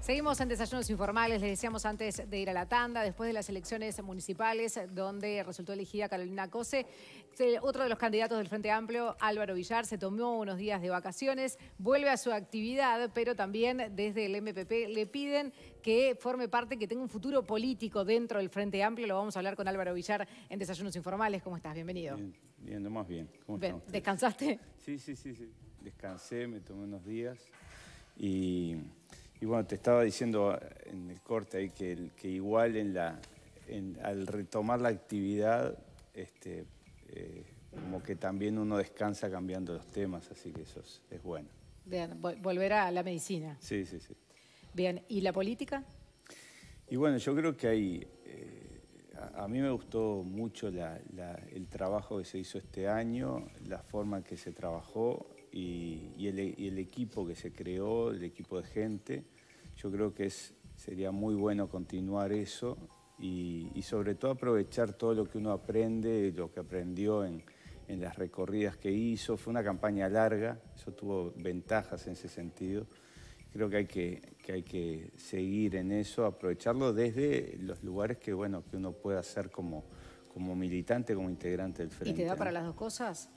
Seguimos en Desayunos Informales, les decíamos antes de ir a la tanda, después de las elecciones municipales donde resultó elegida Carolina Cose, otro de los candidatos del Frente Amplio, Álvaro Villar, se tomó unos días de vacaciones, vuelve a su actividad, pero también desde el MPP le piden que forme parte, que tenga un futuro político dentro del Frente Amplio. Lo vamos a hablar con Álvaro Villar en Desayunos Informales. ¿Cómo estás? Bienvenido. Bien, más bien. ¿Cómo bien ¿Descansaste? Sí, sí, sí, sí. Descansé, me tomé unos días y... Y bueno, te estaba diciendo en el corte ahí que, igual al retomar la actividad, este, eh, como que también uno descansa cambiando los temas, así que eso es, bueno. Bien, volver a la medicina. Sí, sí, sí. Bien, ¿y la política? Y bueno, yo creo que ahí, eh, a, mí me gustó mucho el trabajo que se hizo este año, la forma en que se trabajó, y, el, equipo que se creó, el equipo de gente, yo creo que es, sería muy bueno continuar eso y, sobre todo aprovechar todo lo que uno aprende, lo que aprendió en, en las recorridas que hizo. Fue una campaña larga, eso tuvo ventajas en ese sentido creo que hay que, que hay que seguir en eso, aprovecharlo desde los lugares que bueno que uno pueda hacer como, como militante, como integrante del frente. ¿Y te da para las dos cosas?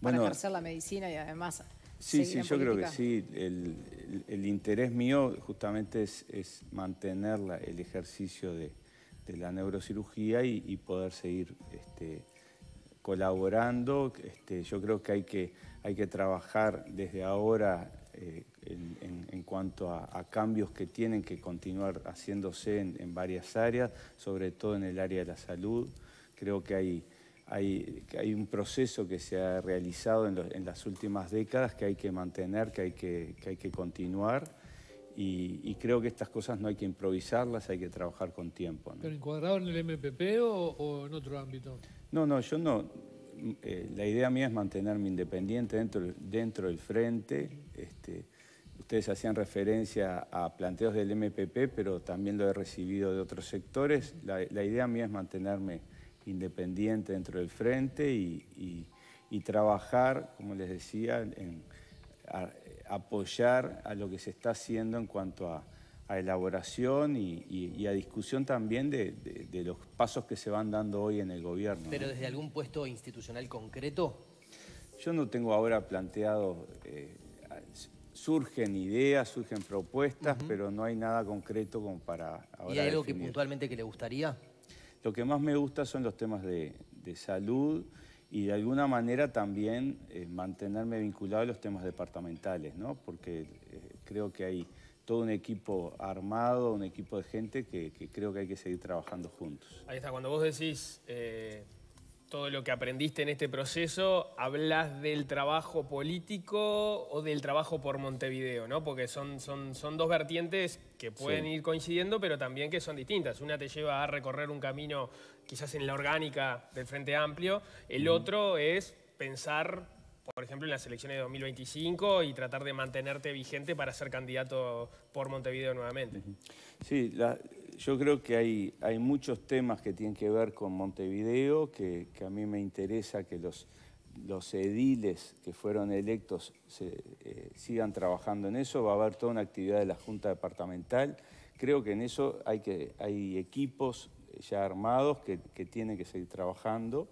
bueno, para ejercer la medicina y además... Sí, sí, yo creo que sí. El, interés mío justamente es, es mantener el ejercicio de, la neurocirugía y, poder seguir este, colaborando. Este, yo creo que hay, que hay que trabajar desde ahora eh, en, cuanto a, cambios que tienen que continuar haciéndose en, en, varias áreas, sobre todo en el área de la salud. Creo que hay hay, hay un proceso que se ha realizado en, las últimas décadas que hay que mantener, que hay que, que, hay que continuar. Y, creo que estas cosas no hay que improvisarlas, hay que trabajar con tiempo. ¿Pero encuadrado en el MPP o, en otro ámbito? No, no, yo no. Eh, la idea mía es mantenerme independiente dentro, dentro del frente. Este, ustedes hacían referencia a planteos del MPP, pero también lo he recibido de otros sectores. La, la idea mía es mantenerme independiente dentro del frente y, trabajar, como les decía, en apoyar a lo que se está haciendo en cuanto a, a elaboración y, a discusión también de, los pasos que se van dando hoy en el gobierno. ¿Pero desde algún puesto institucional concreto? Yo no tengo ahora planteado... Eh, surgen ideas, surgen propuestas, pero no hay nada concreto como para ahora ¿Y algo que puntualmente que le gustaría? lo que más me gusta son los temas de, salud y de alguna manera también eh, mantenerme vinculado a los temas departamentales, porque eh, creo que hay todo un equipo armado, un equipo de gente que, creo que hay que seguir trabajando juntos. Ahí está, cuando vos decís... Eh, todo lo que aprendiste en este proceso, hablas del trabajo político o del trabajo por Montevideo, ¿no? Porque son, son, son dos vertientes que pueden ir coincidiendo, pero también que son distintas. Una te lleva a recorrer un camino quizás en la orgánica del Frente Amplio, el otro es pensar, por ejemplo, en las elecciones de 2025 y tratar de mantenerte vigente para ser candidato por Montevideo nuevamente. Sí, la, yo creo que hay, hay muchos temas que tienen que ver con Montevideo, que, a mí me interesa que los, los ediles que fueron electos se, eh, sigan trabajando en eso. Va a haber toda una actividad de la Junta Departamental. Creo que en eso hay, que, hay equipos ya armados que, tienen que seguir trabajando.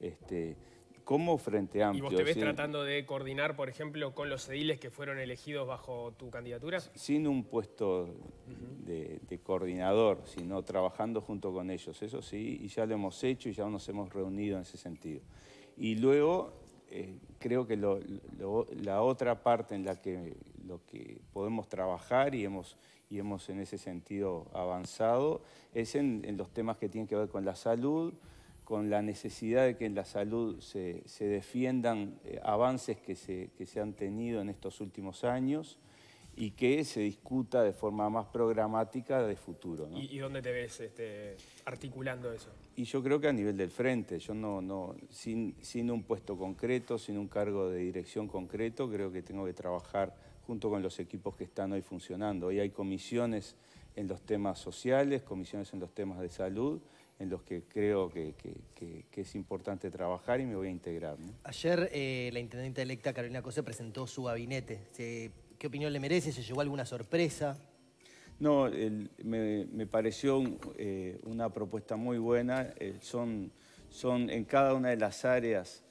Este, Cómo Frente Amplio. ¿Y vos te ves tratando de coordinar, por ejemplo, con los ediles que fueron elegidos bajo tu candidatura? Sin un puesto de, coordinador, sino trabajando junto con ellos, eso sí, y ya lo hemos hecho y ya nos hemos reunido en ese sentido. Y luego, eh, creo que la otra parte en la que, lo que podemos trabajar y hemos, y hemos en ese sentido avanzado es en, en los temas que tienen que ver con la salud, con la necesidad de que en la salud se, defiendan eh, avances que se, han tenido en estos últimos años y que se discuta de forma más programática de futuro. ¿Y, dónde te ves este, articulando eso? Y yo creo que a nivel del frente, yo no, no sin, sin un puesto concreto, sin un cargo de dirección concreto, creo que tengo que trabajar junto con los equipos que están hoy funcionando. Hoy hay comisiones en los temas sociales, comisiones en los temas de salud en los que creo que, es importante trabajar y me voy a integrar. Ayer eh, la intendente electa Carolina Cose presentó su gabinete. ¿Qué opinión le merece? ¿Se llevó alguna sorpresa? No, me, pareció eh, una propuesta muy buena. Eh, son, son, en cada una de las áreas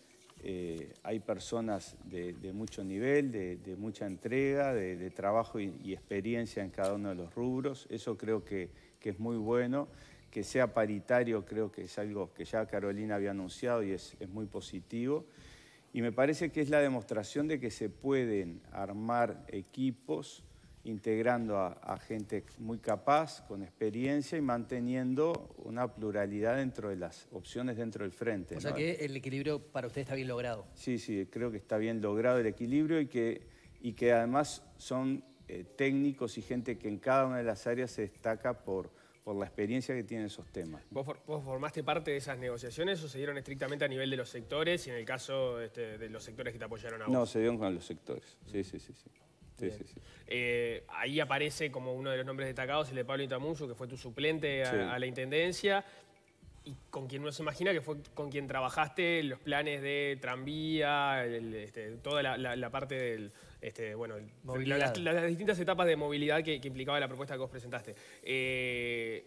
hay personas de, mucho nivel, de, mucha entrega, de, trabajo y, y, experiencia en cada uno de los rubros. Eso creo que es muy bueno que sea paritario creo que es algo que ya Carolina había anunciado y es, muy positivo. Y me parece que es la demostración de que se pueden armar equipos integrando a, gente muy capaz, con experiencia y manteniendo una pluralidad dentro de las opciones dentro del frente. O sea que el equilibrio para usted está bien logrado. Sí, sí, creo que está bien logrado el equilibrio y que, y que además son eh, técnicos y gente que en cada una de las áreas se destaca por por la experiencia que tienen esos temas. ¿Vos, formaste parte de esas negociaciones o se dieron estrictamente a nivel de los sectores y en el caso este, de los sectores que te apoyaron a vos? No, se dieron con los sectores. Sí, sí, sí. sí. Eh, ahí aparece como uno de los nombres destacados el de Pablo Itamuso, que fue tu suplente a, la Intendencia y con quien uno se imagina que fue con quien trabajaste los planes de tranvía, este, toda la parte del, este, bueno, las, distintas etapas de movilidad que, implicaba la propuesta que vos presentaste. Eh,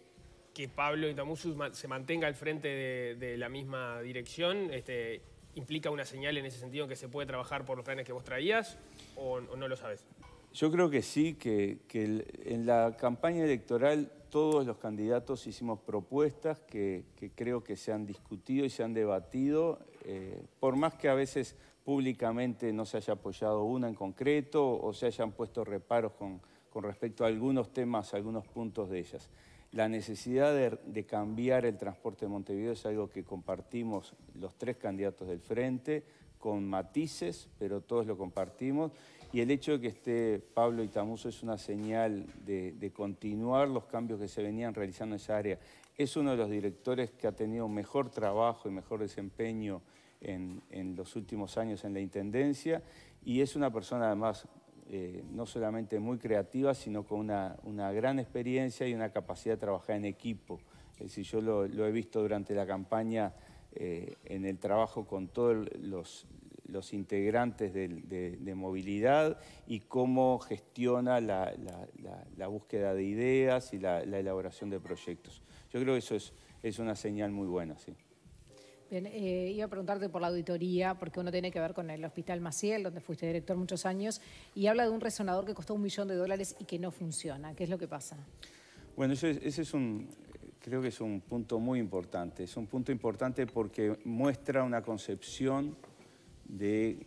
que Pablo y Intamusu se mantenga al frente de, la misma dirección, este, ¿implica una señal en ese sentido que se puede trabajar por los planes que vos traías o, no lo sabes? Yo creo que sí, que, en la campaña electoral todos los candidatos hicimos propuestas que creo que se han discutido y se han debatido eh, por más que a veces públicamente no se haya apoyado una en concreto o se hayan puesto reparos con, respecto a algunos temas, algunos puntos de ellas. La necesidad de, cambiar el transporte de Montevideo es algo que compartimos los tres candidatos del frente, con matices, pero todos lo compartimos. Y el hecho de que esté Pablo Itamuso es una señal de, de continuar los cambios que se venían realizando en esa área es uno de los directores que ha tenido mejor trabajo y mejor desempeño en, los últimos años en la Intendencia y es una persona además eh, no solamente muy creativa, sino con una, gran experiencia y una capacidad de trabajar en equipo. Es decir, yo lo, he visto durante la campaña eh, en el trabajo con todos los, los integrantes de, movilidad y cómo gestiona la, búsqueda de ideas y la, elaboración de proyectos. Yo creo que eso es, una señal muy buena. ¿sí? Bien, eh, iba a preguntarte por la auditoría, porque uno tiene que ver con el Hospital Maciel, donde fuiste director muchos años, y habla de un resonador que costó un millón de dólares y que no funciona. ¿Qué es lo que pasa? Bueno, eso ese es un, creo que es un punto muy importante. Es un punto importante porque muestra una concepción de,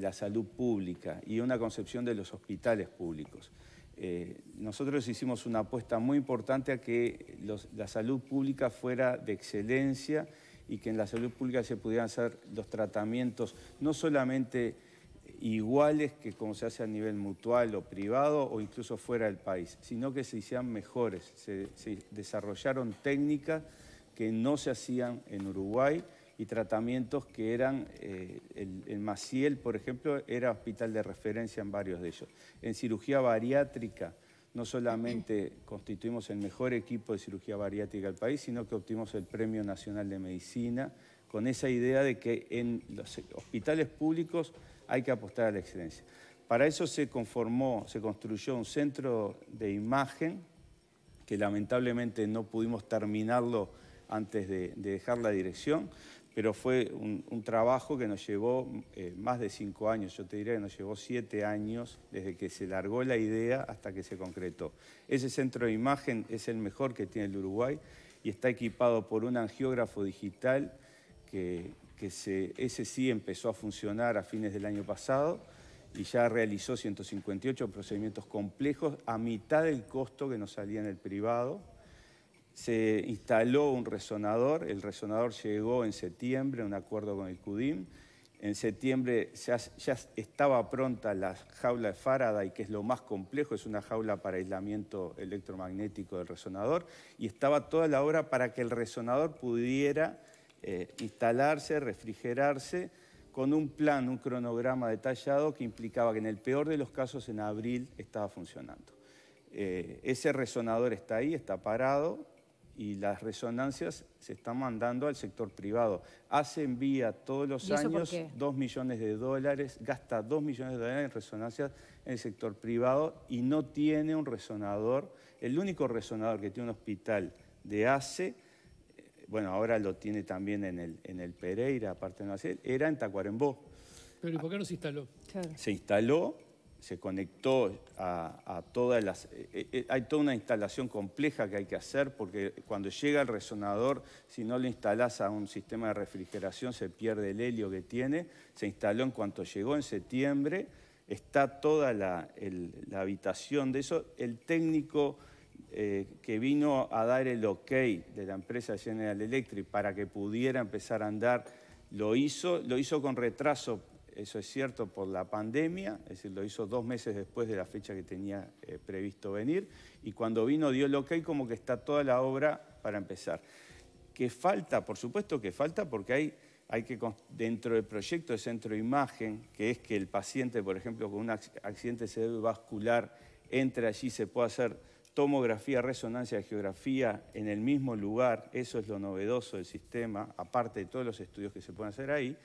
la salud pública y una concepción de los hospitales públicos. Eh, nosotros hicimos una apuesta muy importante a que la salud pública fuera de excelencia y que en la salud pública se pudieran hacer los tratamientos no solamente iguales que como se hace a nivel mutual o privado o incluso fuera del país, sino que se hicieran mejores, se desarrollaron técnicas que no se hacían en Uruguay y tratamientos que eran, eh, el, Maciel, por ejemplo, era hospital de referencia en varios de ellos. En cirugía bariátrica, no solamente constituimos el mejor equipo de cirugía bariátrica del país, sino que obtuvimos el Premio Nacional de Medicina, con esa idea de que en los hospitales públicos hay que apostar a la excelencia. Para eso se conformó, se construyó un centro de imagen, que lamentablemente no pudimos terminarlo antes de dejar la dirección, pero fue un, trabajo que nos llevó eh, más de cinco años, yo te diría que nos llevó siete años desde que se largó la idea hasta que se concretó. Ese centro de imagen es el mejor que tiene el Uruguay y está equipado por un angiógrafo digital que, ese sí empezó a funcionar a fines del año pasado y ya realizó 158 procedimientos complejos a mitad del costo que nos salía en el privado se instaló un resonador, el resonador llegó en septiembre, un acuerdo con el CUDIM, en septiembre ya, estaba pronta la jaula de Faraday, que es lo más complejo, es una jaula para aislamiento electromagnético del resonador, y estaba toda la hora para que el resonador pudiera eh, instalarse, refrigerarse, con un plan, un cronograma detallado que implicaba que en el peor de los casos en abril estaba funcionando. Eh, ese resonador está ahí, está parado, y las resonancias se están mandando al sector privado. Hace envía todos los años 2 millones de dólares, gasta 2 millones de dólares en resonancias en el sector privado y no tiene un resonador. El único resonador que tiene un hospital de ACE, eh, bueno, ahora lo tiene también en el, en el Pereira, aparte de no hacer, era en Tacuarembó. ¿Pero y por qué no se instaló? Se instaló se conectó a, todas las... Eh, eh, eh, hay toda una instalación compleja que hay que hacer porque cuando llega el resonador, si no lo instalás a un sistema de refrigeración, se pierde el helio que tiene. Se instaló en cuanto llegó en septiembre, está toda la, habitación de eso. El técnico que vino a dar el ok de la empresa General Electric para que pudiera empezar a andar, lo hizo, lo hizo con retraso eso es cierto por la pandemia, es decir, lo hizo dos meses después de la fecha que tenía eh, previsto venir, y cuando vino dio lo que hay como que está toda la obra para empezar. ¿Qué falta, por supuesto que falta, porque hay, hay que, dentro del proyecto de centro imagen, que es que el paciente, por ejemplo, con un accidente cerebrovascular, entre allí, se puede hacer tomografía, resonancia, geografía en el mismo lugar, eso es lo novedoso del sistema, aparte de todos los estudios que se pueden hacer ahí,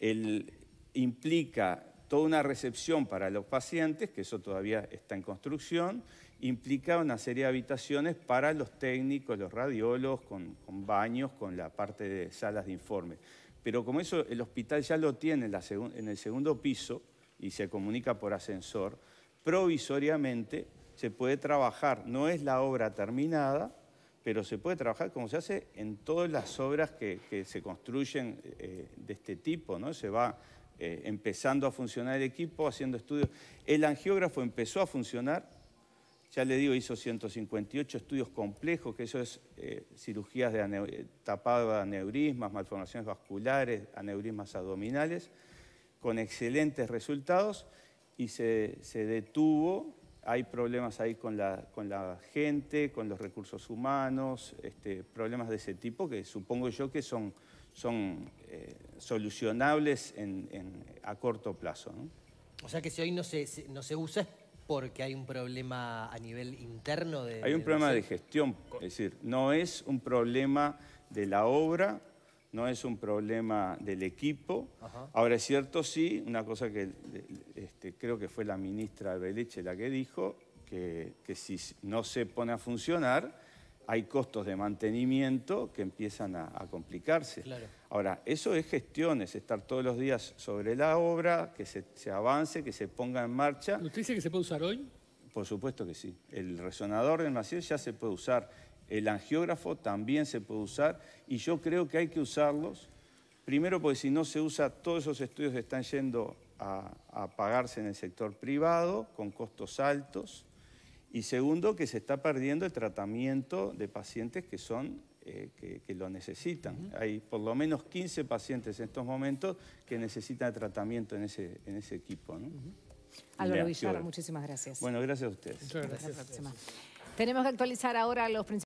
el, implica toda una recepción para los pacientes, que eso todavía está en construcción, implica una serie de habitaciones para los técnicos, los radiólogos, con, baños, con la parte de salas de informe. Pero como eso el hospital ya lo tiene en, el segundo piso y se comunica por ascensor, provisoriamente se puede trabajar, no es la obra terminada, pero se puede trabajar como se hace en todas las obras que, se construyen eh, de este tipo, ¿no? Se va eh, empezando a funcionar el equipo, haciendo estudios. El angiógrafo empezó a funcionar, ya le digo, hizo 158 estudios complejos, que eso es eh, cirugías de eh, tapada de aneurismas, malformaciones vasculares, aneurismas abdominales, con excelentes resultados y se detuvo hay problemas ahí con la, gente, con los recursos humanos, este, problemas de ese tipo que supongo yo que son, son eh, solucionables a corto plazo. O sea que si hoy no se, no se usa es porque hay un problema a nivel interno de... Hay un problema de gestión, es decir, no es un problema de la obra, no es un problema del equipo. Ahora es cierto, sí, una cosa que este, creo que fue la ministra de Beleche la que dijo, que, si no se pone a funcionar, hay costos de mantenimiento que empiezan a, complicarse. Ahora, eso es gestión, es estar todos los días sobre la obra, que se, avance, que se ponga en marcha. ¿Usted dice que se puede usar hoy? Por supuesto que sí. El resonador del Maciel ya se puede usar el angiógrafo también se puede usar y yo creo que hay que usarlos, primero porque si no se usa, todos esos estudios están yendo a, pagarse en el sector privado con costos altos y segundo que se está perdiendo el tratamiento de pacientes que son eh, que, lo necesitan. Hay por lo menos 15 pacientes en estos momentos que necesitan tratamiento en ese, en ese equipo. ¿no? muchísimas gracias. Bueno, gracias a ustedes. Tenemos que actualizar ahora los